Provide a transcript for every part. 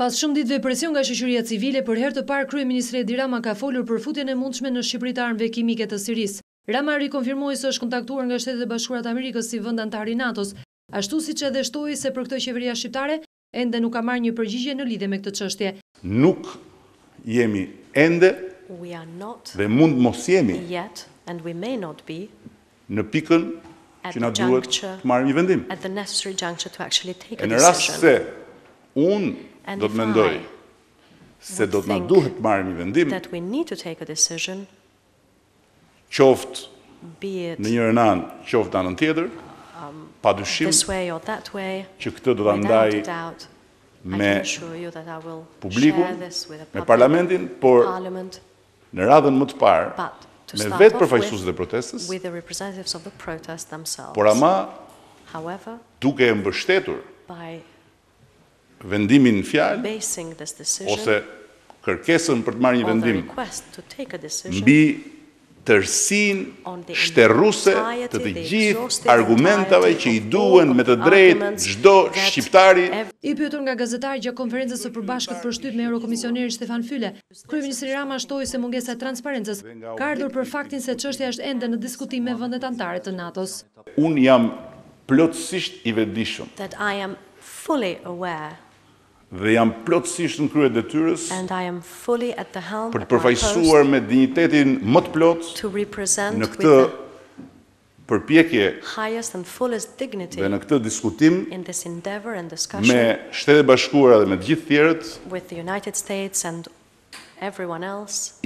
Pas shumë ditëve presion nga shëqyria civile, për herë të parë, Krye Ministre Edi Rama ka folur për futjen e mundshme në Shqipërit armëve kimike të Siris. Rama rikonfirmoj së është kontaktuar nga shtetet e bashkurat Amerikës si vëndan të Arinatos, ashtu si që edhe shtoj se për këtë qeveria shqiptare, ende nuk ka marrë një përgjigje në lidhe me këtë qështje. Nuk jemi ende dhe mund mos jemi në pikën që na duhet të marrë një vendim. E në rast se unë do të mendoj se do të në duhet marë një vendim qoftë në njërën anë, qoftë anën tjetër, um, pa dushim që këtë do të ndaj me publiku, me parlamentin, por në radhen më të parë, me vetë përfajsusit e protestës, por ama duke e mbështetur vendimin në fjalë ose kërkesën për të marrë një vendim mbi tërsin shterruse të të gjithë argumentave që i duen me të drejtë gjdo shqiptari. I pyëtur nga gazetarë gjë konferenzës së përbashkët për shtyp me Eurokomisioneri Stefan Fylle, Kryvë Njësri Rama shtoj se mungesa e transparentës, ka ardhur për faktin se qështja është ende në diskutim me vëndet antare të NATO-s. Unë jam plotësisht i vedishëm dhe jam plotësisht në kryet dhe tyres për të përfajsuar me dignitetin më të plotë në këtë përpjekje dhe në këtë diskutim me shtetë bashkura dhe me gjithë tjerët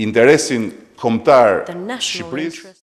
interesin komtar Shqipëris